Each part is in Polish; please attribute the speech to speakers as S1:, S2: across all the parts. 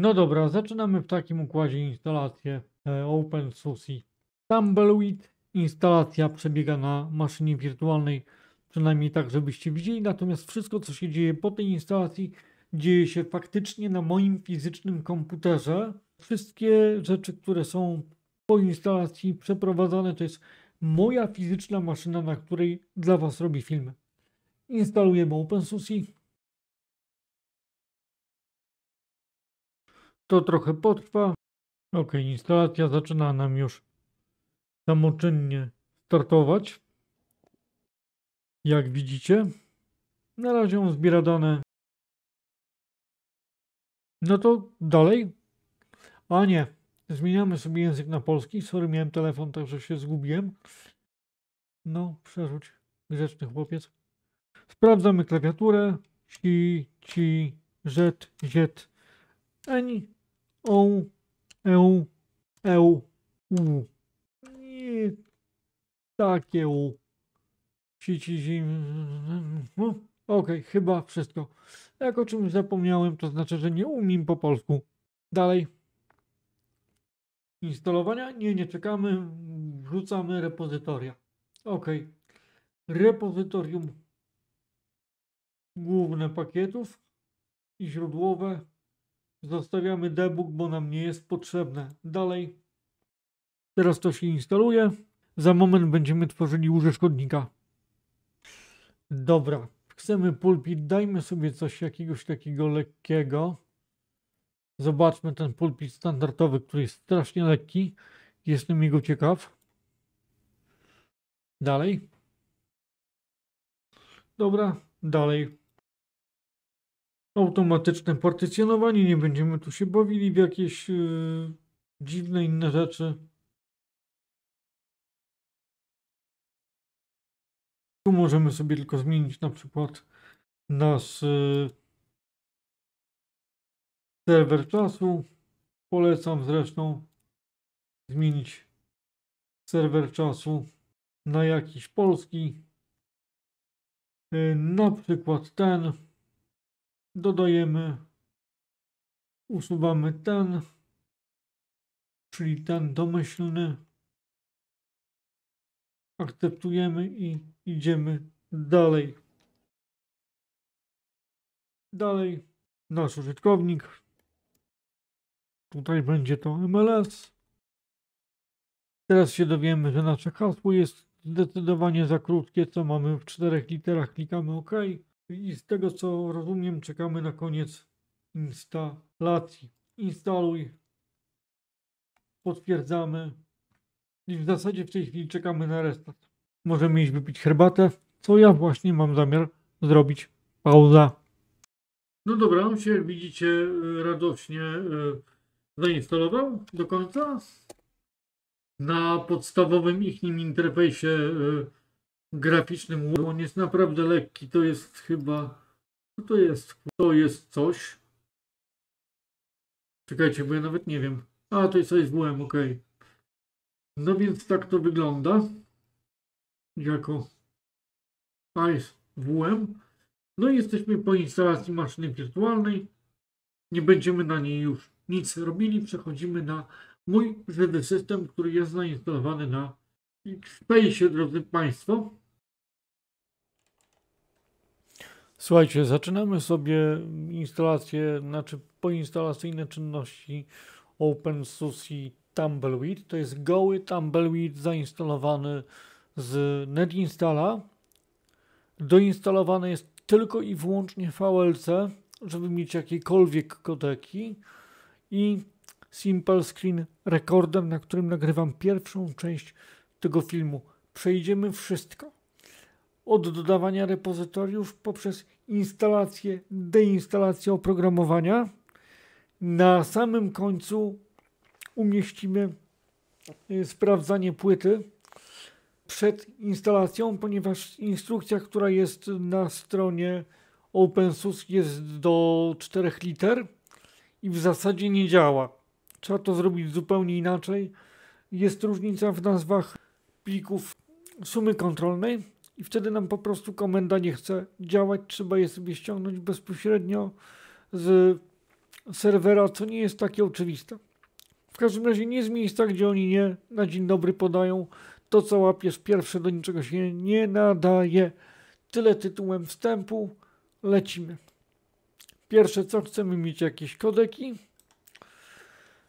S1: No dobra, zaczynamy w takim układzie instalację e, OpenSUSE. Tumbleweed instalacja przebiega na maszynie wirtualnej, przynajmniej tak, żebyście widzieli, natomiast wszystko, co się dzieje po tej instalacji, dzieje się faktycznie na moim fizycznym komputerze. Wszystkie rzeczy, które są po instalacji przeprowadzane, to jest moja fizyczna maszyna, na której dla Was robi filmy.
S2: Instalujemy OpenSUSE, To trochę potrwa. Ok, instalacja zaczyna nam już samoczynnie startować. Jak widzicie, na razie on zbiera dane. No to
S1: dalej. A nie, zmieniamy sobie język na polski. Sorry, miałem telefon, także się zgubiłem. No, przerzuć, grzeczny chłopiec. Sprawdzamy klawiaturę. Ci, ci, Z, ziet, N on, eu, eu, u. Nie takie u. No, okej, chyba wszystko. Jak o czymś zapomniałem, to znaczy, że nie umiem po polsku. Dalej. Instalowania? Nie, nie czekamy. Wrzucamy repozytoria. Ok. Repozytorium główne pakietów i źródłowe Zostawiamy debug, bo nam nie jest potrzebne. Dalej. Teraz to się instaluje. Za moment będziemy tworzyli łóżę szkodnika. Dobra. Chcemy pulpit. Dajmy sobie coś jakiegoś takiego lekkiego. Zobaczmy ten pulpit standardowy, który jest strasznie lekki. Jestem jego ciekaw.
S2: Dalej. Dobra, dalej automatyczne partycjonowanie, nie będziemy tu się bawili w jakieś yy, dziwne inne rzeczy. Tu możemy sobie tylko zmienić na przykład nasz yy, serwer czasu. Polecam zresztą zmienić serwer czasu na jakiś polski. Y, na przykład ten dodajemy, usuwamy ten, czyli ten domyślny, akceptujemy i idziemy dalej. Dalej nasz użytkownik. Tutaj będzie to MLS. Teraz się
S1: dowiemy, że nasze hasło jest zdecydowanie za krótkie, co mamy w czterech literach, klikamy OK. I z tego co rozumiem, czekamy na koniec instalacji. Instaluj. Potwierdzamy. I w zasadzie w tej chwili czekamy na restart. Możemy iść wypić herbatę, co ja właśnie mam zamiar zrobić. Pauza. No dobra, się jak widzicie radośnie e, zainstalował do końca. Na podstawowym ich nim interfejsie e, graficznym. On jest naprawdę lekki. To
S2: jest chyba... Co to jest? To jest coś. Czekajcie, bo ja nawet nie wiem. A, to jest SWM, ok. No więc tak to wygląda. Jako ISWM.
S1: No i jesteśmy po instalacji maszyny wirtualnej. Nie będziemy na niej już nic robili. Przechodzimy na mój żywy system, który jest zainstalowany na Space, drodzy Państwo. Słuchajcie, zaczynamy sobie instalację, znaczy poinstalacyjne czynności OpenSUSE Tumbleweed. To jest goły Tumbleweed zainstalowany z NetInstala. Doinstalowane jest tylko i wyłącznie VLC, żeby mieć jakiekolwiek kodeki i Simple Screen Recorder, na którym nagrywam pierwszą część tego filmu. Przejdziemy wszystko od dodawania repozytoriów poprzez instalację, deinstalację oprogramowania. Na samym końcu umieścimy y, sprawdzanie płyty przed instalacją, ponieważ instrukcja, która jest na stronie OpenSUS jest do 4 liter i w zasadzie nie działa. Trzeba to zrobić zupełnie inaczej. Jest różnica w nazwach plików sumy kontrolnej i wtedy nam po prostu komenda nie chce działać, trzeba je sobie ściągnąć bezpośrednio z serwera, co nie jest takie oczywiste. W każdym razie nie z miejsca, gdzie oni nie na dzień dobry podają to, co łapiesz pierwsze, do niczego się nie nadaje. Tyle tytułem wstępu, lecimy. Pierwsze co, chcemy mieć jakieś kodeki.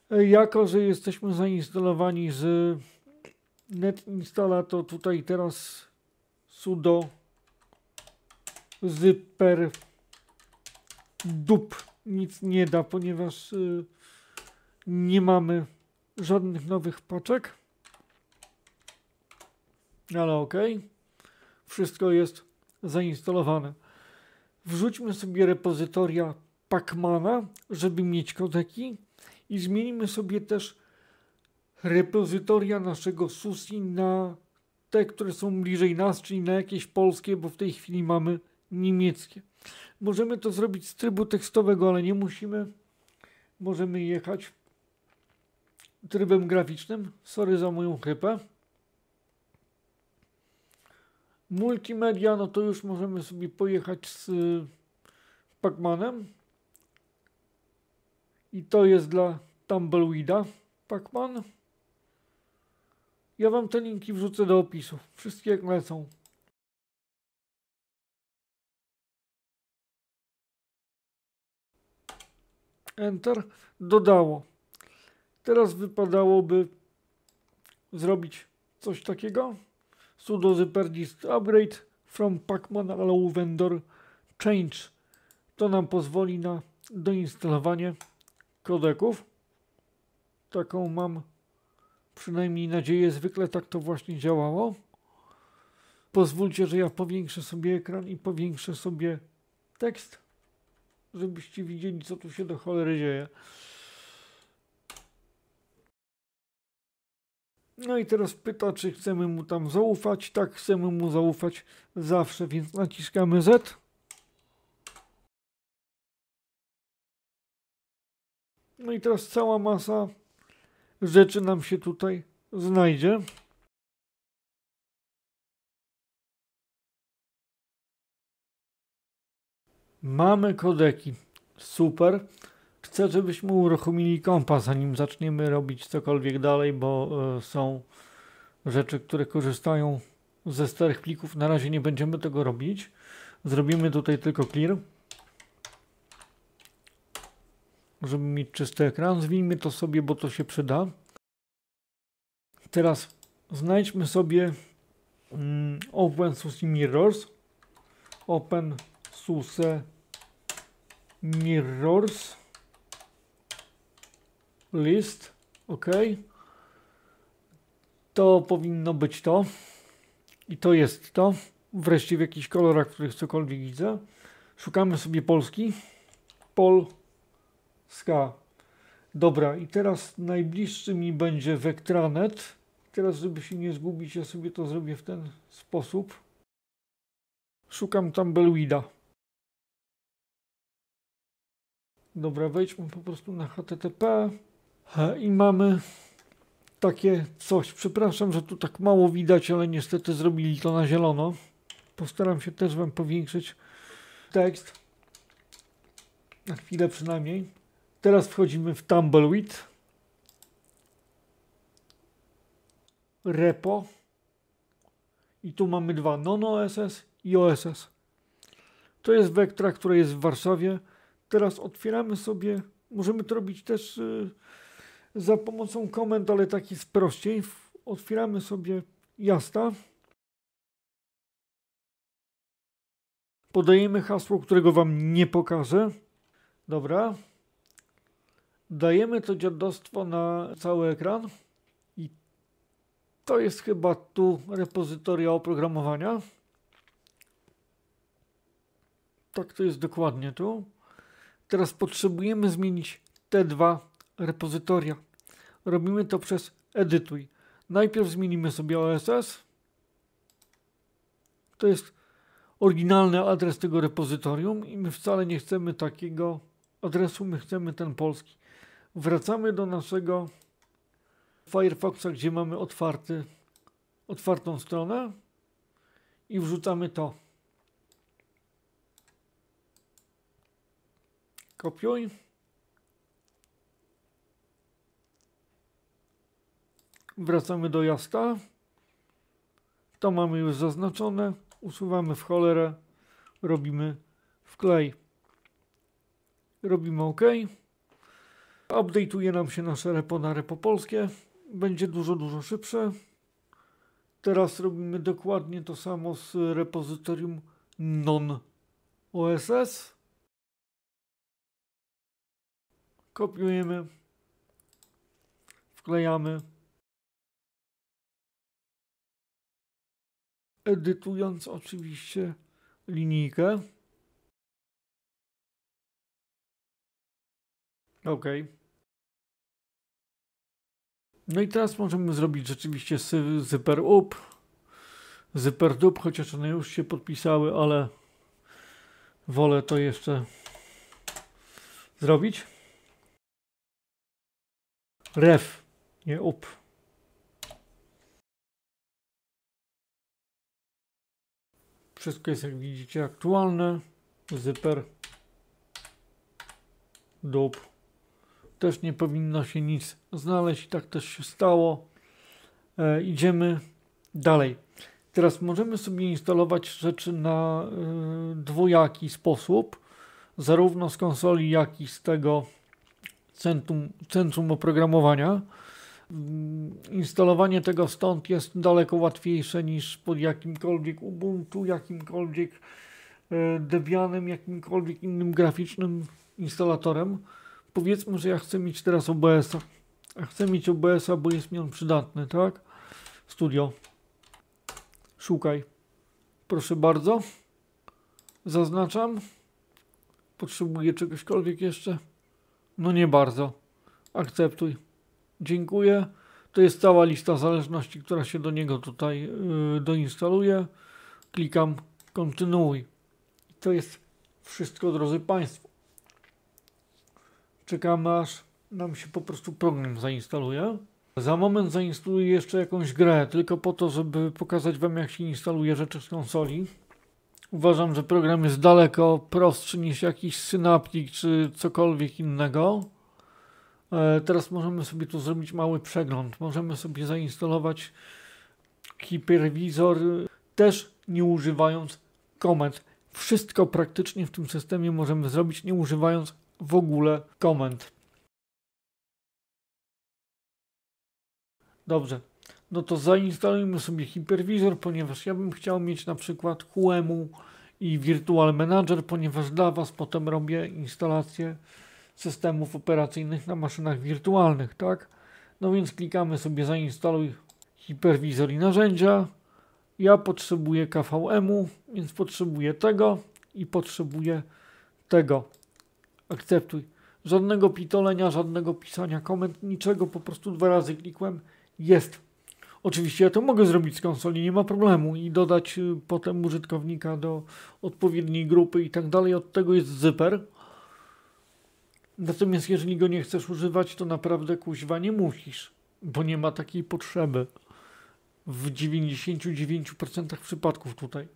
S1: Jako, że jesteśmy zainstalowani z NetInstalla, to tutaj teraz sudo zyper dup nic nie da, ponieważ y, nie mamy żadnych nowych paczek. Ale ok, wszystko jest zainstalowane. Wrzućmy sobie repozytoria Pacmana, żeby mieć kodeki i zmienimy sobie też repozytoria naszego SUSI na te, które są bliżej nas, czyli na jakieś polskie, bo w tej chwili mamy niemieckie. Możemy to zrobić z trybu tekstowego, ale nie musimy. Możemy jechać trybem graficznym. Sorry za moją chypę. Multimedia, no to już możemy sobie pojechać z Pacmanem. I to jest dla Tumbleweeda Pacman. Ja wam te
S2: linki wrzucę do opisu. Wszystkie jak lecą. Enter. Dodało. Teraz wypadałoby zrobić
S1: coś takiego. Sudo ziperdist upgrade from pacman allow vendor change. To nam pozwoli na doinstalowanie kodeków. Taką mam przynajmniej nadzieję, zwykle tak to właśnie działało. Pozwólcie, że ja powiększę sobie ekran i powiększę sobie tekst, żebyście widzieli, co tu się do cholery dzieje. No i teraz pyta, czy
S2: chcemy mu tam zaufać. Tak, chcemy mu zaufać zawsze, więc naciskamy Z. No i teraz cała masa rzeczy nam się tutaj znajdzie. Mamy kodeki. Super. Chcę, żebyśmy
S1: uruchomili kompa, zanim zaczniemy robić cokolwiek dalej, bo y, są rzeczy, które korzystają ze starych plików. Na razie nie będziemy tego robić. Zrobimy tutaj tylko clear. żeby mieć czysty ekran. Zwijmy to sobie, bo to się przyda. Teraz znajdźmy sobie mm, OpenSUSE Mirrors. OpenSUSE Mirrors list, ok. To powinno być to. I to jest to. Wreszcie w jakichś kolorach, w których cokolwiek widzę. Szukamy sobie Polski. Pol ska. Dobra, i teraz najbliższy mi będzie Vectranet. Teraz, żeby się nie
S2: zgubić, ja sobie to zrobię w ten sposób. Szukam Tumbleweeda. Dobra, wejdźmy po prostu na
S1: HTTP i mamy takie coś. Przepraszam, że tu tak mało widać, ale niestety zrobili to na zielono. Postaram się też Wam powiększyć tekst. Na chwilę przynajmniej. Teraz wchodzimy w Tumbleweed. Repo. I tu mamy dwa nono oss i OSS. To jest Vectra, która jest w Warszawie. Teraz otwieramy sobie, możemy to robić też
S2: y, za pomocą komend, ale taki sprościej. Otwieramy sobie jasta. Podajemy hasło, którego Wam nie pokażę. Dobra.
S1: Dajemy to dziadostwo na cały ekran i to jest chyba tu repozytoria oprogramowania. Tak to jest dokładnie tu. Teraz potrzebujemy zmienić te dwa repozytoria. Robimy to przez edytuj. Najpierw zmienimy sobie OSS. To jest oryginalny adres tego repozytorium i my wcale nie chcemy takiego adresu, my chcemy ten polski. Wracamy do naszego Firefoxa, gdzie mamy otwarty, otwartą stronę i wrzucamy to. Kopiuj. Wracamy do jasta. To mamy już zaznaczone. Usuwamy w cholerę. Robimy wklej. Robimy OK. Update'uje nam się nasze repo na repo polskie. Będzie dużo, dużo szybsze. Teraz robimy dokładnie to samo z repozytorium
S2: non-OSS. Kopiujemy, wklejamy. Edytując oczywiście linijkę. Okej. Okay. No i teraz możemy zrobić rzeczywiście zyper
S1: up, zyper dup, chociaż one już się podpisały, ale wolę to jeszcze zrobić.
S2: Ref, nie up. Wszystko jest jak widzicie aktualne.
S1: Zyper dup też nie powinno się nic znaleźć. Tak też się stało. E, idziemy dalej. Teraz możemy sobie instalować rzeczy na y, dwojaki sposób, zarówno z konsoli, jak i z tego centrum, centrum oprogramowania. Mm, instalowanie tego stąd jest daleko łatwiejsze niż pod jakimkolwiek Ubuntu, jakimkolwiek e, Debianem, jakimkolwiek innym graficznym instalatorem powiedzmy, że ja chcę mieć teraz OBS-a. Chcę mieć OBS-a, bo jest mi on przydatny, tak? Studio. Szukaj. Proszę bardzo. Zaznaczam. Potrzebuję czegośkolwiek jeszcze? No nie bardzo. Akceptuj. Dziękuję. To jest cała lista zależności, która się do niego tutaj yy, doinstaluje. Klikam kontynuuj. to jest wszystko, drodzy Państwo. Czekam aż nam się po prostu program zainstaluje. Za moment zainstaluję jeszcze jakąś grę, tylko po to, żeby pokazać Wam jak się instaluje rzeczy z konsoli. Uważam, że program jest daleko prostszy niż jakiś synaptik czy cokolwiek innego. E, teraz możemy sobie tu zrobić mały przegląd. Możemy sobie zainstalować hiperwizor, też nie używając komend. Wszystko praktycznie w tym systemie możemy zrobić nie używając w ogóle koment. Dobrze, no to zainstalujmy sobie hiperwizor, ponieważ ja bym chciał mieć na przykład QEMU i Virtual Manager, ponieważ dla Was potem robię instalację systemów operacyjnych na maszynach wirtualnych, tak? No więc klikamy sobie zainstaluj hiperwizor i narzędzia. Ja potrzebuję KVM-u, więc potrzebuję tego i potrzebuję tego. Akceptuj. Żadnego pitolenia, żadnego pisania komend, niczego, po prostu dwa razy klikłem. Jest. Oczywiście ja to mogę zrobić z konsoli, nie ma problemu i dodać y, potem użytkownika do odpowiedniej grupy i tak dalej. Od tego jest zyper. Natomiast jeżeli go nie chcesz używać, to naprawdę kuźwa nie musisz, bo nie ma takiej potrzeby w 99% przypadków tutaj.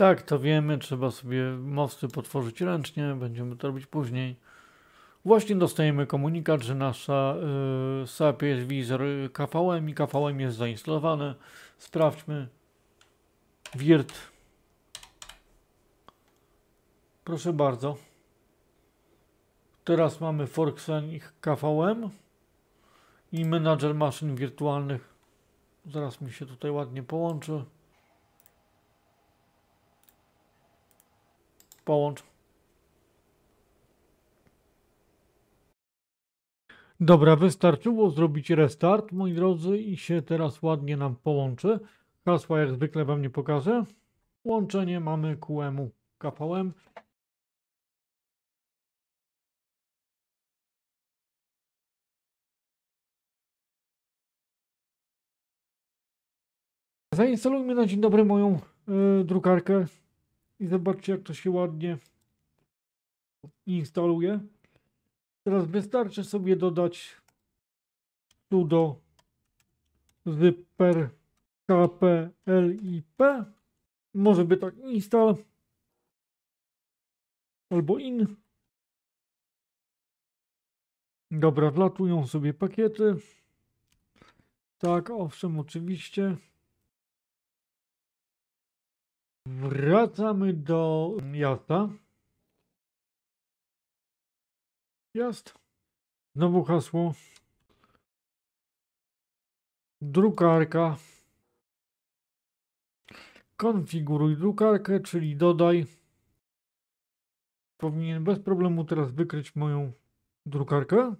S1: Tak, to wiemy, trzeba sobie mosty potworzyć ręcznie, będziemy to robić później. Właśnie dostajemy komunikat, że nasza y, SAP jest wizor KVM i KVM jest zainstalowane. Sprawdźmy. Wirt. Proszę bardzo. Teraz mamy Forksen i KVM i menadżer maszyn wirtualnych. Zaraz mi się tutaj ładnie połączy. połącz. Dobra, wystarczyło zrobić restart, moi drodzy, i się teraz ładnie nam połączy. Hasła jak zwykle Wam nie pokażę. Łączenie mamy
S2: QEMU KVM. Zainstalujmy na dzień dobry moją y, drukarkę
S1: i zobaczcie, jak to się ładnie instaluje. Teraz wystarczy sobie dodać sudo
S2: zipper kplip. Może by tak install albo in. Dobra, wlatują sobie pakiety. Tak, owszem, oczywiście. Wracamy do miasta. Jest. Znowu hasło. Drukarka. Konfiguruj drukarkę, czyli dodaj. Powinien bez problemu teraz wykryć moją drukarkę.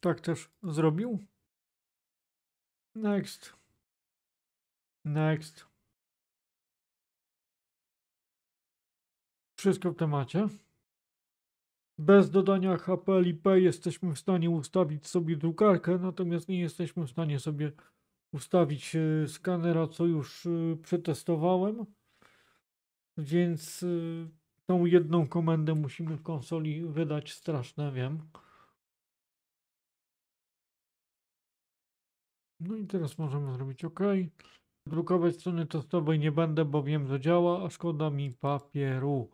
S2: Tak też zrobił. Next. Next. Wszystko w temacie. Bez dodania HP LIP jesteśmy w stanie ustawić sobie drukarkę,
S1: natomiast nie jesteśmy w stanie sobie ustawić e, skanera, co już e, przetestowałem. Więc e, tą jedną komendę musimy
S2: w konsoli wydać straszne, wiem. No i teraz możemy zrobić OK drukować strony
S1: testowej nie będę, bo wiem, że działa, a szkoda mi papieru.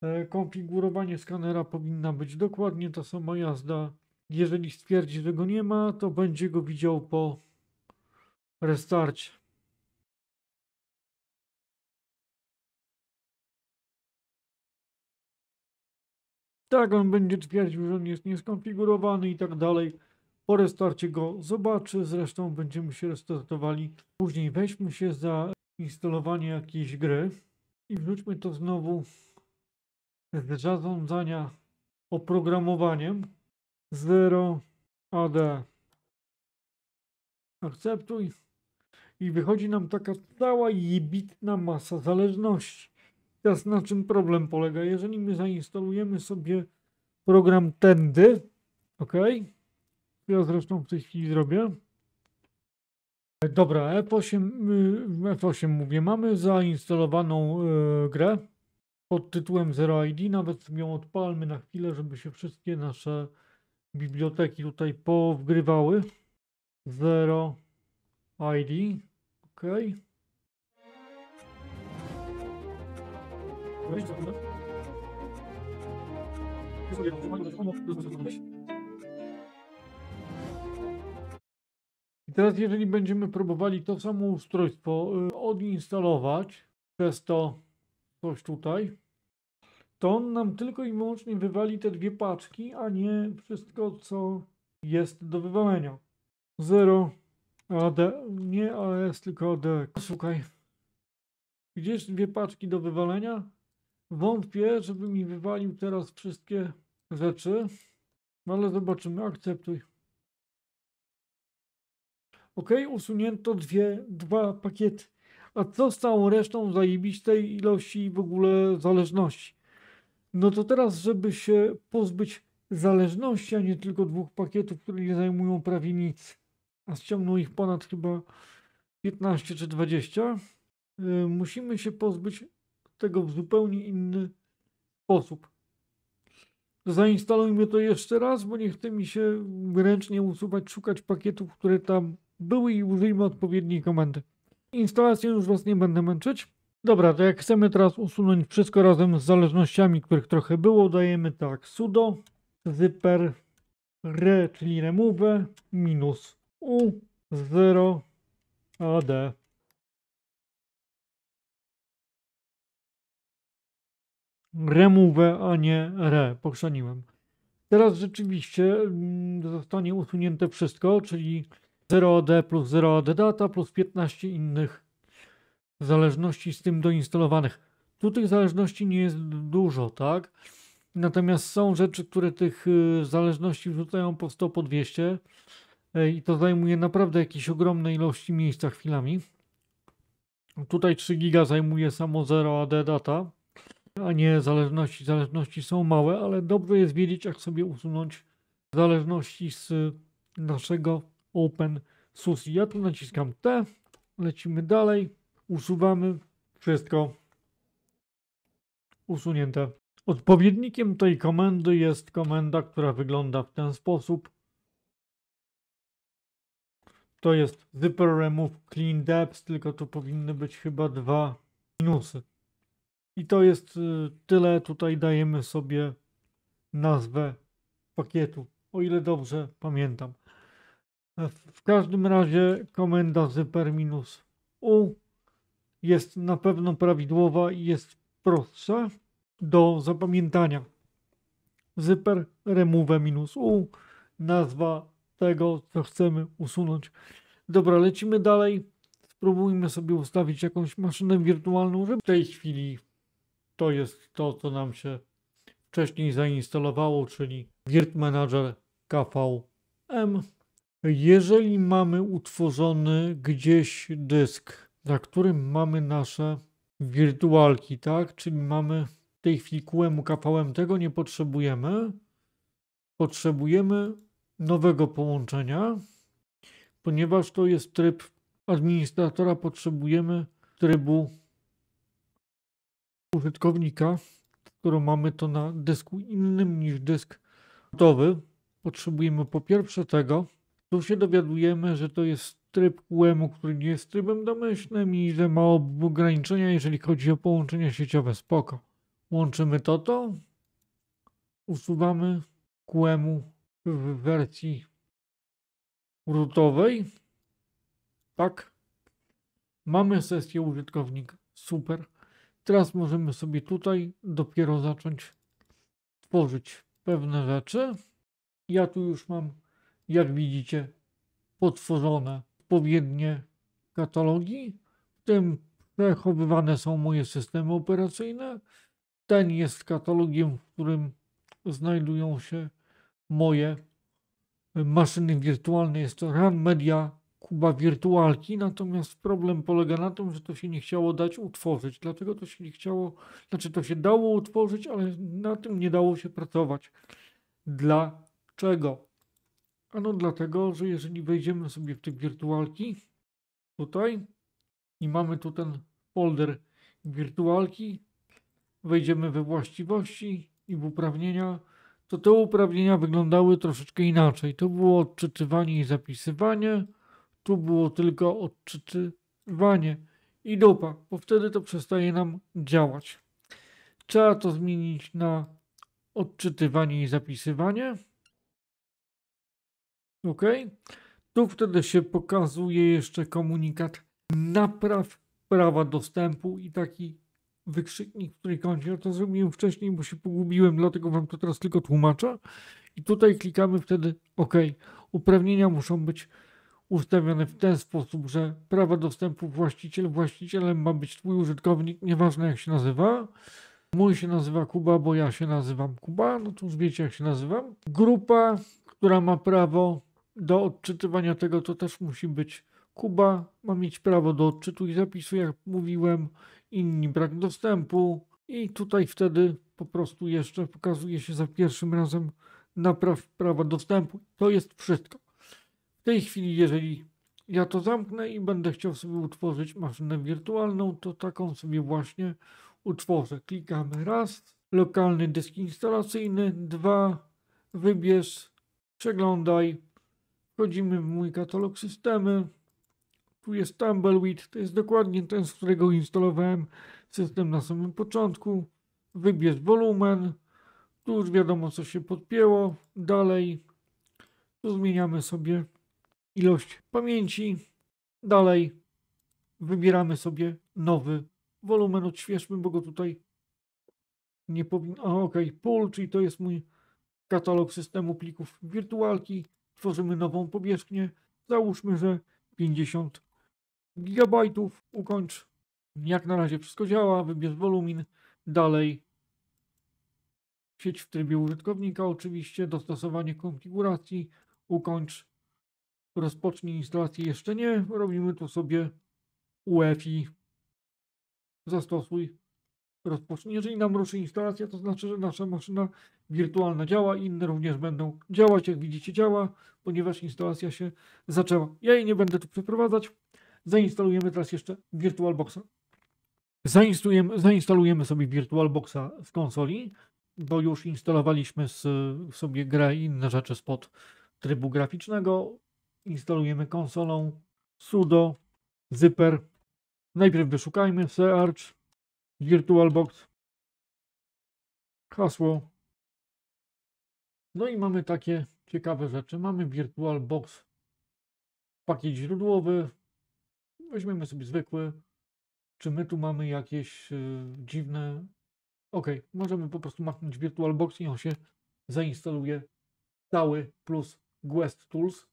S1: E, konfigurowanie skanera powinna być dokładnie ta sama jazda. Jeżeli stwierdzi, że go nie ma,
S2: to będzie go widział po restarcie. Tak, on będzie twierdził, że on jest nieskonfigurowany i tak dalej. Po restarcie
S1: go zobaczy, zresztą będziemy się restartowali. Później weźmy się za instalowanie jakiejś gry i wróćmy to znowu z zarządzania oprogramowaniem 0 AD. Akceptuj. I wychodzi nam taka cała jebitna masa zależności. Teraz na czym problem polega? Jeżeli my zainstalujemy sobie program tędy, ok, ja zresztą w tej chwili zrobię. Dobra, F8, y, F8 mówię. Mamy zainstalowaną y, grę pod tytułem Zero ID. Nawet ją odpalmy na chwilę, żeby się wszystkie nasze biblioteki tutaj powgrywały. Zero ID. OK. Weź, dobra. teraz, jeżeli będziemy próbowali to samo ustrojstwo y, odinstalować przez to coś tutaj, to on nam tylko i wyłącznie wywali te dwie paczki, a nie wszystko, co jest do wywalenia. 0 AD, nie AS, tylko AD. Słuchaj, Gdzieś dwie paczki do wywalenia? Wątpię, żeby mi wywalił teraz wszystkie rzeczy, no ale zobaczymy. Akceptuj. Ok, usunięto dwie, dwa pakiety. A co z całą resztą zajebistej ilości w ogóle zależności? No to teraz, żeby się pozbyć zależności, a nie tylko dwóch pakietów, które nie zajmują prawie nic, a ściągną ich ponad chyba 15 czy 20, yy, musimy się pozbyć tego w zupełnie inny sposób. Zainstalujmy to jeszcze raz, bo nie chce mi się ręcznie usuwać, szukać pakietów, które tam były i użyjmy odpowiedniej komendy. Instalację już Was nie będę męczyć. Dobra, to jak chcemy teraz usunąć wszystko razem z zależnościami, których trochę było, dajemy tak sudo zyper re, czyli remove,
S2: minus u 0 ad. Remove, a nie re, pochrzaniłem.
S1: Teraz rzeczywiście mm, zostanie usunięte wszystko, czyli 0D plus 0D data plus 15 innych zależności z tym doinstalowanych. Tu tych zależności nie jest dużo, tak? Natomiast są rzeczy, które tych y, zależności wrzucają po 100, po 200 e, i to zajmuje naprawdę jakieś ogromne ilości miejsca chwilami. Tutaj 3 giga zajmuje samo 0 AD data, a nie zależności. Zależności są małe, ale dobrze jest wiedzieć, jak sobie usunąć zależności z y, naszego Open Susi. Ja tu naciskam T, lecimy dalej, usuwamy wszystko usunięte. Odpowiednikiem tej komendy jest komenda, która wygląda w ten sposób. To jest zipper remove clean depth, tylko tu powinny być chyba dwa minusy. I to jest y, tyle. Tutaj dajemy sobie nazwę pakietu, o ile dobrze pamiętam. E, w każdym razie komenda zyper minus u jest na pewno prawidłowa i jest prostsza do zapamiętania. Zyper remove minus u, nazwa tego, co chcemy usunąć. Dobra, lecimy dalej. Spróbujmy sobie ustawić jakąś maszynę wirtualną, żeby w tej chwili to jest to, co nam się wcześniej zainstalowało, czyli virt Manager KVM. Jeżeli mamy utworzony gdzieś dysk, na którym mamy nasze wirtualki, tak? Czyli mamy w tej chwili QEMU, KVM, tego nie potrzebujemy. Potrzebujemy nowego połączenia, ponieważ to jest tryb administratora, potrzebujemy trybu użytkownika, skoro mamy to na dysku innym niż dysk gotowy. Potrzebujemy po pierwsze tego, tu się dowiadujemy, że to jest tryb QEMU, który nie jest trybem domyślnym i że ma ograniczenia, jeżeli chodzi o połączenia sieciowe. Spoko. Łączymy to, to usuwamy QEMU w wersji rootowej. Tak. Mamy sesję użytkownika. Super. Teraz możemy sobie tutaj dopiero zacząć tworzyć pewne rzeczy. Ja tu już mam jak widzicie, potworzone odpowiednie katalogi, w tym przechowywane są moje systemy operacyjne. Ten jest katalogiem, w którym znajdują się moje maszyny wirtualne. Jest to RAN Media Kuba Wirtualki, natomiast problem polega na tym, że to się nie chciało dać utworzyć. Dlatego to się nie chciało, znaczy to się dało utworzyć, ale na tym nie dało się pracować. Dlaczego? Ano dlatego, że jeżeli wejdziemy sobie w te wirtualki, tutaj i mamy tu ten folder wirtualki, wejdziemy we właściwości i w uprawnienia, to te uprawnienia wyglądały troszeczkę inaczej. To było odczytywanie i zapisywanie, tu było tylko odczytywanie i dupa, bo wtedy to przestaje nam działać. Trzeba to zmienić na odczytywanie i zapisywanie. Ok. Tu wtedy się pokazuje jeszcze komunikat napraw prawa dostępu i taki wykrzyknik w trójkącie. Ja to zrobiłem wcześniej, bo się pogubiłem, dlatego wam to teraz tylko tłumaczę. I tutaj klikamy wtedy OK. Uprawnienia muszą być ustawione w ten sposób, że prawa dostępu właściciel, właścicielem ma być twój użytkownik, nieważne jak się nazywa. Mój się nazywa Kuba, bo ja się nazywam Kuba, no to już wiecie jak się nazywam. Grupa, która ma prawo do odczytywania tego to też musi być Kuba, ma mieć prawo do odczytu i zapisu, jak mówiłem, inni brak dostępu i tutaj wtedy po prostu jeszcze pokazuje się za pierwszym razem napraw prawa dostępu. To jest wszystko. W tej chwili, jeżeli ja to zamknę i będę chciał sobie utworzyć maszynę wirtualną, to taką sobie właśnie utworzę. Klikamy raz, lokalny dysk instalacyjny, dwa, wybierz, przeglądaj, Wchodzimy w mój katalog systemy. Tu jest Tumbleweed, to jest dokładnie ten, z którego instalowałem system na samym początku. Wybierz wolumen, tu już wiadomo co się podpięło. Dalej, tu zmieniamy sobie ilość pamięci. Dalej, wybieramy sobie nowy wolumen, odświeżmy, bo go tutaj nie powinno... A ok. pool, czyli to jest mój katalog systemu plików wirtualki tworzymy nową powierzchnię. Załóżmy, że 50 gigabajtów, ukończ. Jak na razie wszystko działa, wybierz wolumin, dalej. Sieć w trybie użytkownika oczywiście, dostosowanie konfiguracji, ukończ. Rozpocznij instalację jeszcze nie, robimy tu sobie UEFI. Zastosuj rozpocznie. Jeżeli nam ruszy instalacja, to znaczy, że nasza maszyna wirtualna działa, inne również będą działać. Jak widzicie, działa, ponieważ instalacja się zaczęła. Ja jej nie będę tu przeprowadzać. Zainstalujemy teraz jeszcze VirtualBoxa. Zainstalujemy, zainstalujemy sobie VirtualBoxa w konsoli, bo już instalowaliśmy z, sobie grę i inne rzeczy spod trybu graficznego. Instalujemy konsolą sudo zipper. Najpierw wyszukajmy
S2: search VirtualBox, hasło. No i mamy takie ciekawe rzeczy. Mamy VirtualBox,
S1: pakiet źródłowy. Weźmiemy sobie zwykły. Czy my tu mamy jakieś y, dziwne... Ok, możemy po prostu machnąć VirtualBox i on się zainstaluje cały plus Guest Tools.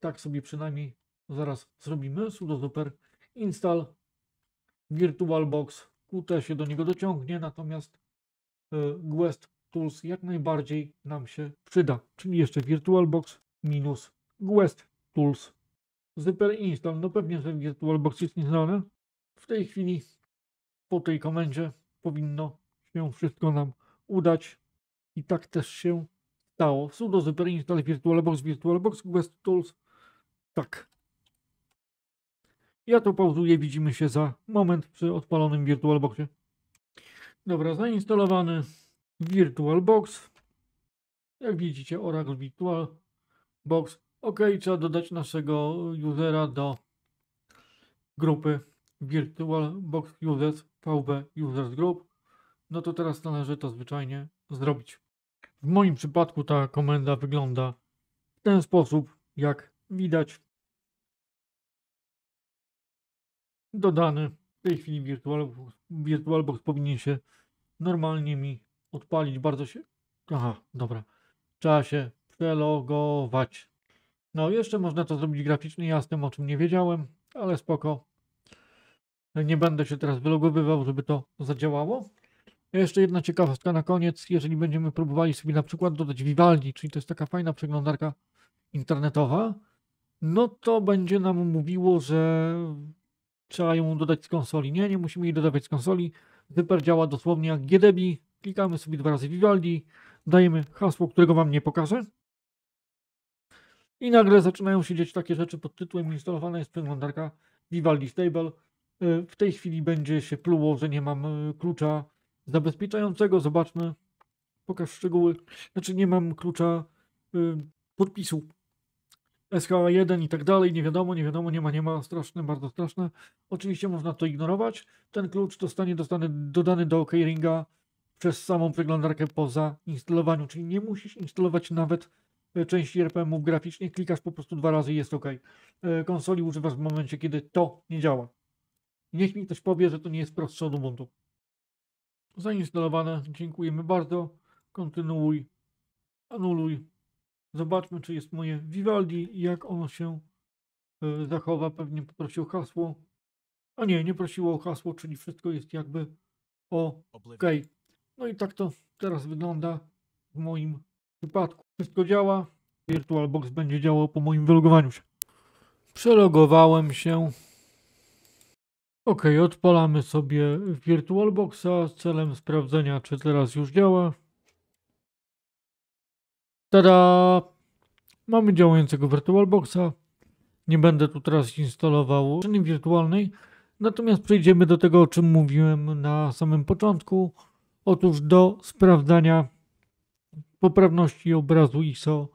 S1: Tak sobie przynajmniej zaraz zrobimy. sudo super install VirtualBox Qt się do niego dociągnie, natomiast Guest e, Tools jak najbardziej nam się przyda. Czyli jeszcze VirtualBox minus Guest Tools. Zyper install, no pewnie, że VirtualBox jest nieznane. W tej chwili po tej komendzie powinno się wszystko nam udać i tak też się stało. Sudo zyper install VirtualBox, VirtualBox, Guest Tools. Tak, ja to pauzuję, widzimy się za moment przy odpalonym VirtualBoxie. Dobra, zainstalowany VirtualBox. Jak widzicie, Oracle VirtualBox. OK, trzeba dodać naszego usera do grupy VirtualBox Users, VB Users Group. No to teraz należy to zwyczajnie zrobić. W moim przypadku ta komenda wygląda w ten sposób, jak widać. dodany. W tej chwili VirtualBox, VirtualBox powinien się normalnie mi odpalić. Bardzo się... Aha, dobra. Trzeba się przelogować. No, jeszcze można to zrobić graficznie. Ja z tym o czym nie wiedziałem, ale spoko. Nie będę się teraz wylogowywał, żeby to zadziałało. Jeszcze jedna ciekawostka na koniec. Jeżeli będziemy próbowali sobie na przykład dodać Vivaldi, czyli to jest taka fajna przeglądarka internetowa, no to będzie nam mówiło, że Trzeba ją dodać z konsoli. Nie, nie musimy jej dodawać z konsoli. Wyper działa dosłownie jak GDB. Klikamy sobie dwa razy Vivaldi, dajemy hasło, którego Wam nie pokażę. I nagle zaczynają się dziać takie rzeczy pod tytułem instalowana jest przeglądarka Vivaldi Stable. Y, w tej chwili będzie się pluło, że nie mam y, klucza zabezpieczającego. Zobaczmy. Pokaż szczegóły. Znaczy nie mam klucza y, podpisu SK1 i tak dalej, nie wiadomo, nie wiadomo, nie ma, nie ma, straszne, bardzo straszne. Oczywiście można to ignorować. Ten klucz zostanie dostany, dodany do OKRinga przez samą przeglądarkę po zainstalowaniu, czyli nie musisz instalować nawet e, części RPM-ów graficznych, klikasz po prostu dwa razy i jest OK. E, konsoli używasz w momencie, kiedy to nie działa. Niech mi ktoś powie, że to nie jest prostsze od Ubuntu. Zainstalowane, dziękujemy bardzo. Kontynuuj, anuluj, Zobaczmy, czy jest moje Vivaldi i jak ono się e, zachowa. Pewnie poprosił hasło. A nie, nie prosiło o hasło, czyli wszystko jest jakby o. OK. No i tak to teraz wygląda w moim przypadku. Wszystko działa. VirtualBox będzie działał po moim wylogowaniu się. Przelogowałem się. OK, odpalamy sobie VirtualBoxa z celem sprawdzenia, czy teraz już działa. Tada! Mamy działającego VirtualBoxa. Nie będę tu teraz instalował szyny wirtualnej. Natomiast przejdziemy do tego, o czym mówiłem na samym początku. Otóż do sprawdzania poprawności obrazu ISO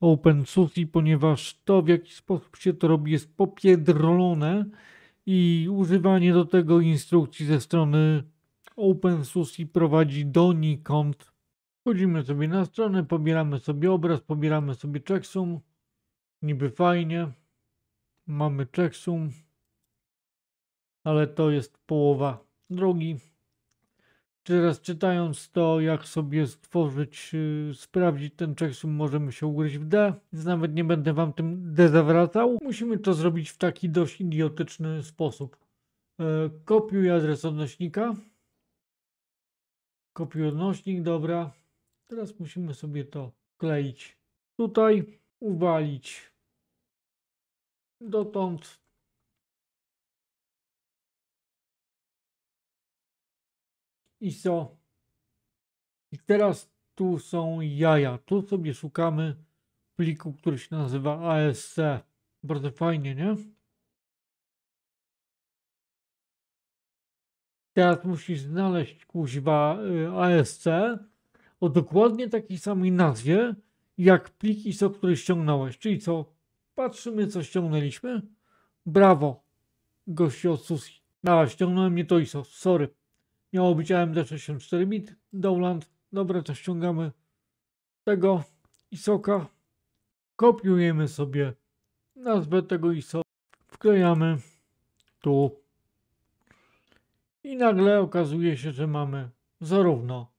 S1: OpenSUSE, ponieważ to w jaki sposób się to robi jest popiedrolone i używanie do tego instrukcji ze strony OpenSUSE prowadzi donikąd Wchodzimy sobie na stronę, pobieramy sobie obraz, pobieramy sobie checksum. Niby fajnie. Mamy checksum. Ale to jest połowa drogi. Teraz czytając to, jak sobie stworzyć, yy, sprawdzić ten checksum, możemy się ugryźć w D, więc nawet nie będę Wam tym D zawracał. Musimy to zrobić w taki dość idiotyczny sposób. Yy, kopiuj adres odnośnika. Kopiuj odnośnik, dobra. Teraz
S2: musimy sobie to kleić tutaj, uwalić dotąd. I co? I teraz tu
S1: są jaja. Tu sobie szukamy pliku, który się nazywa ASC.
S2: Bardzo fajnie, nie? Teraz musisz znaleźć kuźwa y, ASC o dokładnie
S1: takiej samej nazwie, jak plik ISO, który ściągnąłeś. Czyli co, patrzymy, co ściągnęliśmy. Brawo, gości od Susi. A, ściągnąłem nie to ISO, sorry. Miało być AMD 64 bit, Dowland. Dobra, to ściągamy tego ISOka. Kopiujemy sobie nazwę tego ISO. Wklejamy tu. I nagle okazuje się, że mamy zarówno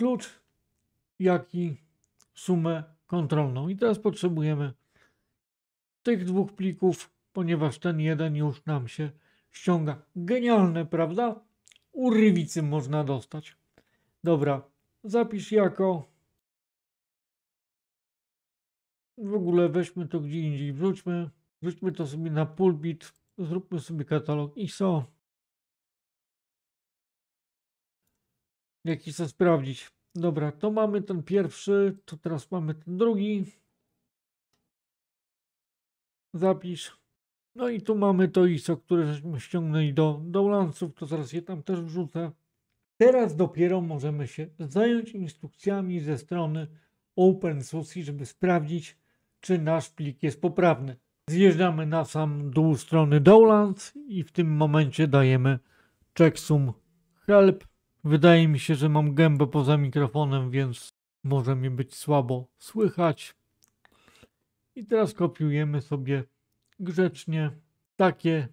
S1: klucz, jak i sumę kontrolną. I teraz potrzebujemy tych dwóch plików, ponieważ ten jeden już nam się ściąga. Genialne, prawda? urywicy można dostać. Dobra, zapisz jako. W ogóle weźmy to gdzie indziej, wrzućmy, wrzućmy to sobie na pulpit, zróbmy sobie katalog ISO.
S2: jaki chcę sprawdzić. Dobra, to mamy ten pierwszy, to teraz mamy ten drugi.
S1: Zapisz. No i tu mamy to ISO, które żeśmy ściągnęli do Dowlanców, to zaraz je tam też wrzucę. Teraz dopiero możemy się zająć instrukcjami ze strony OpenSUSE, żeby sprawdzić, czy nasz plik jest poprawny. Zjeżdżamy na sam dół strony Dowlands i w tym momencie dajemy checksum help Wydaje mi się, że mam gębę poza mikrofonem, więc może mi być słabo słychać. I teraz kopiujemy sobie grzecznie takie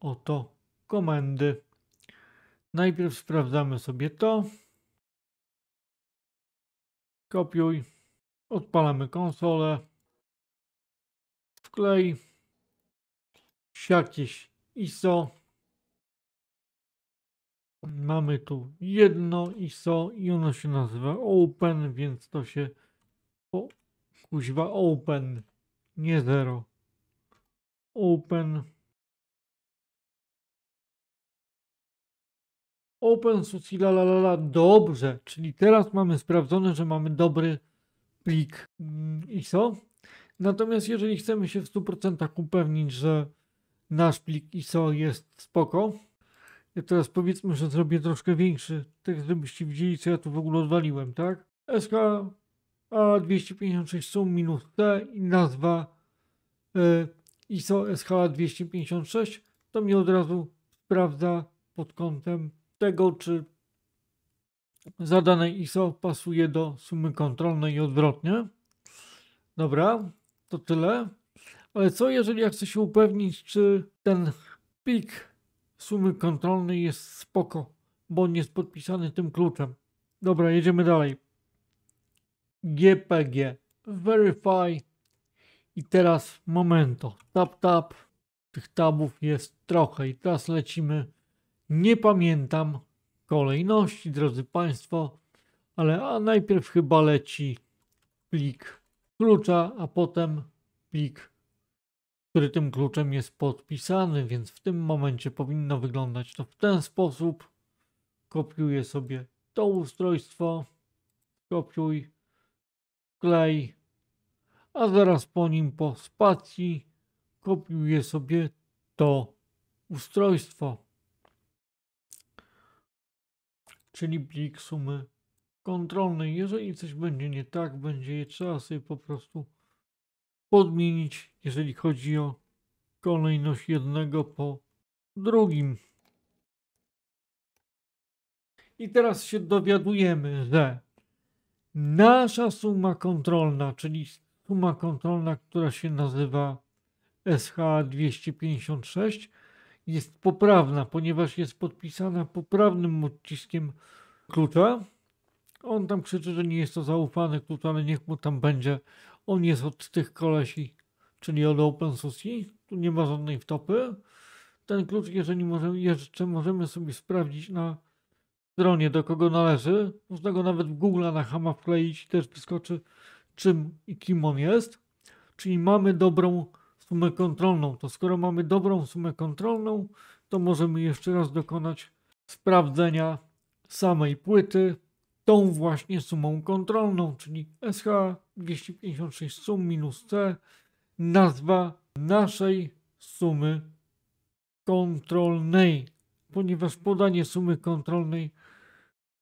S1: oto komendy.
S2: Najpierw sprawdzamy sobie to. Kopiuj. Odpalamy konsolę. Wklej. Jakieś ISO.
S1: Mamy tu jedno ISO i ono się nazywa
S2: open, więc to się o, kuźwa open, nie zero. Open. Open sushi la la la la. Dobrze, czyli teraz mamy
S1: sprawdzone, że mamy dobry plik mm, ISO. Natomiast jeżeli chcemy się w 100% upewnić, że nasz plik ISO jest spoko, ja teraz powiedzmy, że zrobię troszkę większy tekst, żebyście widzieli, co ja tu w ogóle odwaliłem, tak? SK A256 sum minus C i nazwa y, ISO SH256 to mi od razu sprawdza pod kątem tego, czy zadane ISO pasuje do sumy kontrolnej i odwrotnie. Dobra, to tyle. Ale co jeżeli ja chcę się upewnić, czy ten pik sumy kontrolnej jest spoko, bo on jest podpisany tym kluczem. Dobra, jedziemy dalej. GPG. Verify. I teraz momento. Tap, tap. Tych tabów jest trochę i teraz lecimy. Nie pamiętam kolejności, drodzy Państwo, ale a najpierw chyba leci plik klucza, a potem plik który tym kluczem jest podpisany, więc w tym momencie powinno wyglądać to w ten sposób. Kopiuję sobie to ustrojstwo, kopiuj, klej, a zaraz po nim po spacji kopiuję sobie to ustrojstwo, czyli plik sumy kontrolnej. Jeżeli coś będzie nie tak, będzie je trzeba sobie po prostu podmienić, jeżeli chodzi o kolejność jednego po drugim. I teraz się dowiadujemy, że nasza suma kontrolna, czyli suma kontrolna, która się nazywa SH256, jest poprawna, ponieważ jest podpisana poprawnym odciskiem klucza. On tam krzyczy, że nie jest to zaufany klucz, ale niech mu tam będzie on jest od tych kolesi, czyli od OpenSUSE, tu nie ma żadnej wtopy. Ten klucz, jeżeli możemy, jeszcze możemy sobie sprawdzić na stronie, do kogo należy, można go nawet w Google na hama wkleić i też wyskoczy, czym i kim on jest. Czyli mamy dobrą sumę kontrolną. To skoro mamy dobrą sumę kontrolną, to możemy jeszcze raz dokonać sprawdzenia samej płyty tą właśnie sumą kontrolną, czyli SH 256 sum minus C, nazwa naszej sumy kontrolnej, ponieważ podanie sumy kontrolnej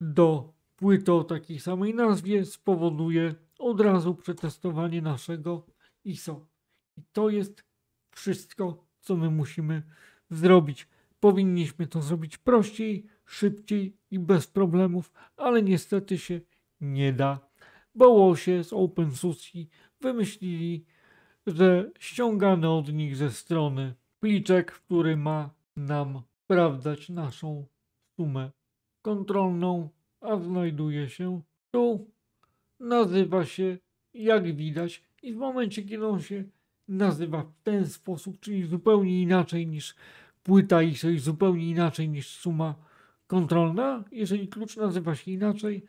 S1: do płyty o takiej samej nazwie spowoduje od razu przetestowanie naszego ISO. I to jest wszystko, co my musimy zrobić. Powinniśmy to zrobić prościej, szybciej i bez problemów, ale niestety się nie da się z OpenSUSE wymyślili, że ściągany od nich ze strony pliczek, który ma nam sprawdzać naszą sumę kontrolną, a znajduje się tu, nazywa się jak widać i w momencie, kiedy on się nazywa w ten sposób, czyli zupełnie inaczej niż płyta i zupełnie inaczej niż suma kontrolna, jeżeli klucz nazywa się inaczej,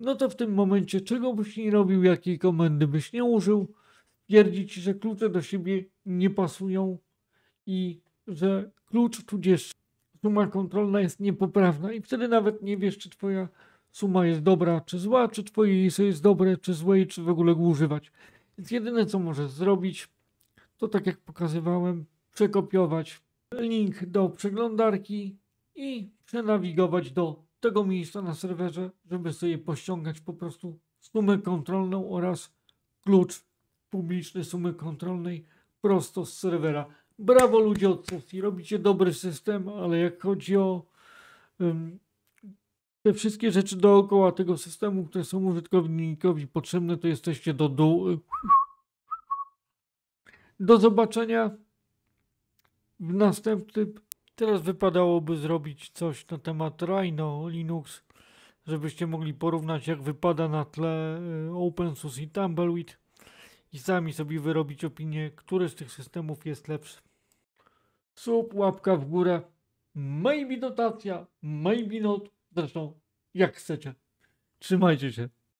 S1: no to w tym momencie czego byś nie robił, jakiej komendy byś nie użył, twierdzi ci, że klucze do siebie nie pasują i że klucz tudzież suma kontrolna jest niepoprawna i wtedy nawet nie wiesz, czy twoja suma jest dobra, czy zła, czy twoje ISO jest dobre, czy złe i czy w ogóle go używać. Więc jedyne, co możesz zrobić, to tak jak pokazywałem, przekopiować link do przeglądarki i przenawigować do tego miejsca na serwerze, żeby sobie pościągać po prostu sumę kontrolną oraz klucz publiczny sumy kontrolnej prosto z serwera. Brawo ludzie od sesji, robicie dobry system, ale jak chodzi o um, te wszystkie rzeczy dookoła tego systemu, które są użytkownikowi potrzebne, to jesteście do dół. Do zobaczenia w następnym Teraz wypadałoby zrobić coś na temat Rhino Linux, żebyście mogli porównać jak wypada na tle e, OpenSUSE i Tumbleweed i sami sobie wyrobić opinię, który z tych systemów jest lepszy. Sub, łapka w górę, maybe notacja, maybe not, zresztą jak chcecie. Trzymajcie się.